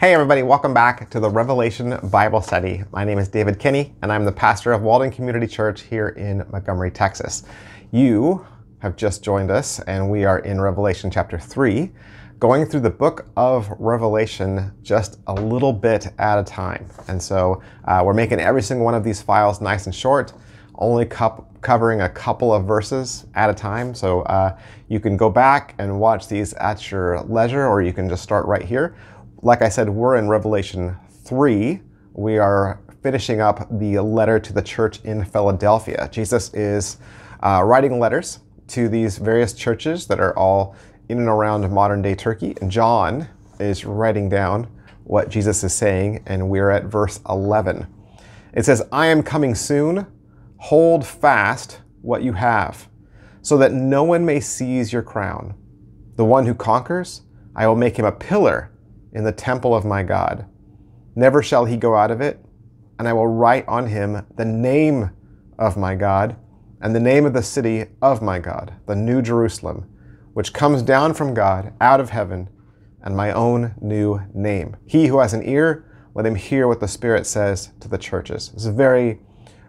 Hey everybody, welcome back to the Revelation Bible Study. My name is David Kinney and I'm the pastor of Walden Community Church here in Montgomery, Texas. You have just joined us and we are in Revelation chapter 3, going through the book of Revelation just a little bit at a time. And so uh, we're making every single one of these files nice and short, only covering a couple of verses at a time. So uh, you can go back and watch these at your leisure or you can just start right here like I said, we're in Revelation 3. We are finishing up the letter to the church in Philadelphia. Jesus is uh, writing letters to these various churches that are all in and around modern day Turkey. And John is writing down what Jesus is saying, and we're at verse 11. It says, I am coming soon. Hold fast what you have, so that no one may seize your crown. The one who conquers, I will make him a pillar in the temple of my God. Never shall he go out of it, and I will write on him the name of my God and the name of the city of my God, the New Jerusalem, which comes down from God out of heaven, and my own new name. He who has an ear, let him hear what the Spirit says to the churches. It's a very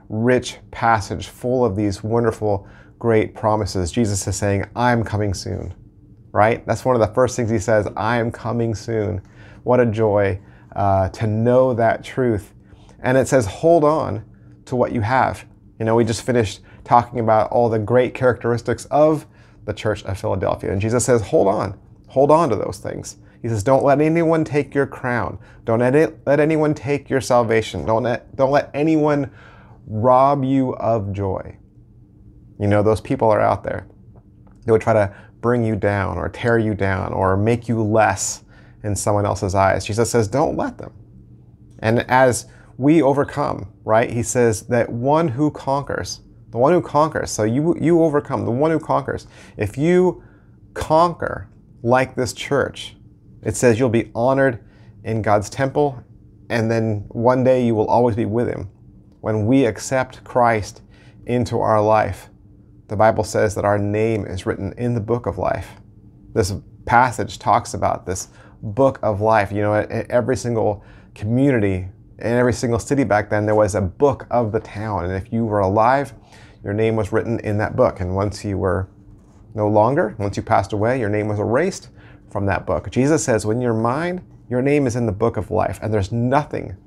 rich passage full of these wonderful, great promises. Jesus is saying, I'm coming soon right? That's one of the first things he says, I am coming soon. What a joy uh, to know that truth. And it says, hold on to what you have. You know, we just finished talking about all the great characteristics of the church of Philadelphia. And Jesus says, hold on, hold on to those things. He says, don't let anyone take your crown. Don't let anyone take your salvation. Don't let, don't let anyone rob you of joy. You know, those people are out there. They would try to bring you down or tear you down or make you less in someone else's eyes. Jesus says, don't let them. And as we overcome, right, he says that one who conquers, the one who conquers, so you, you overcome, the one who conquers, if you conquer like this church, it says you'll be honored in God's temple, and then one day you will always be with him when we accept Christ into our life the Bible says that our name is written in the book of life. This passage talks about this book of life. You know, every single community in every single city back then, there was a book of the town. And if you were alive, your name was written in that book. And once you were no longer, once you passed away, your name was erased from that book. Jesus says, when you're mine, your name is in the book of life. And there's nothing,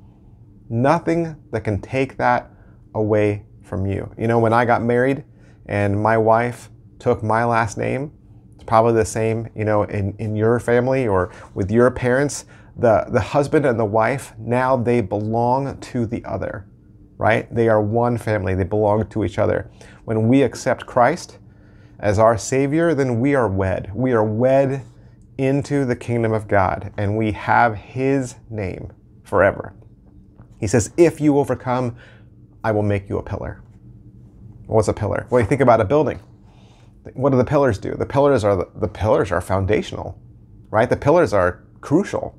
nothing that can take that away from you. You know, when I got married, and my wife took my last name. It's probably the same, you know, in, in your family or with your parents. The, the husband and the wife, now they belong to the other, right? They are one family, they belong to each other. When we accept Christ as our Savior, then we are wed. We are wed into the kingdom of God, and we have His name forever. He says, If you overcome, I will make you a pillar. What's a pillar? Well, you think about a building. What do the pillars do? The pillars are the, the pillars are foundational, right? The pillars are crucial.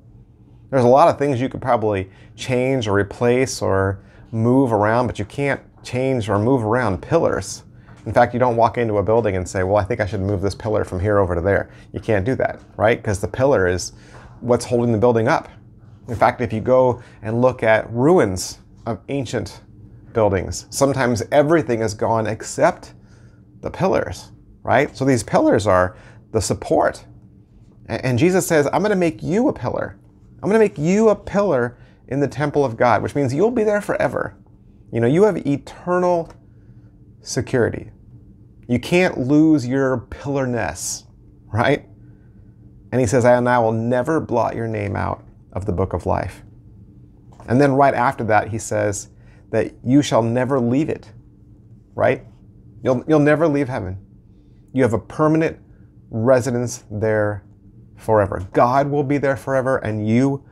There's a lot of things you could probably change or replace or move around, but you can't change or move around pillars. In fact, you don't walk into a building and say, well, I think I should move this pillar from here over to there. You can't do that, right? Because the pillar is what's holding the building up. In fact, if you go and look at ruins of ancient buildings. Sometimes everything is gone except the pillars, right? So these pillars are the support. And Jesus says, I'm going to make you a pillar. I'm going to make you a pillar in the temple of God, which means you'll be there forever. You know, you have eternal security. You can't lose your pillarness, right? And he says, I, and I will never blot your name out of the book of life. And then right after that, he says, that you shall never leave it, right? You'll, you'll never leave heaven. You have a permanent residence there forever. God will be there forever, and you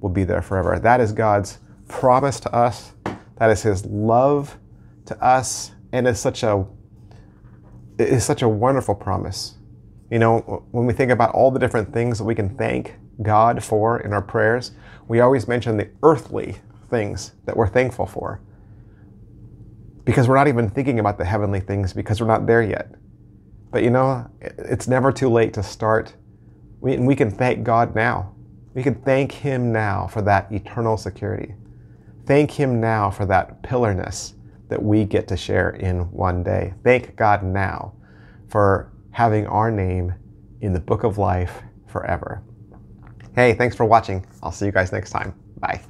will be there forever. That is God's promise to us. That is His love to us, and it's such a it is such a wonderful promise. You know, when we think about all the different things that we can thank God for in our prayers, we always mention the earthly things that we're thankful for. Because we're not even thinking about the heavenly things because we're not there yet. But you know, it's never too late to start. We, and we can thank God now. We can thank Him now for that eternal security. Thank Him now for that pillarness that we get to share in one day. Thank God now for having our name in the book of life forever. Hey, thanks for watching. I'll see you guys next time. Bye.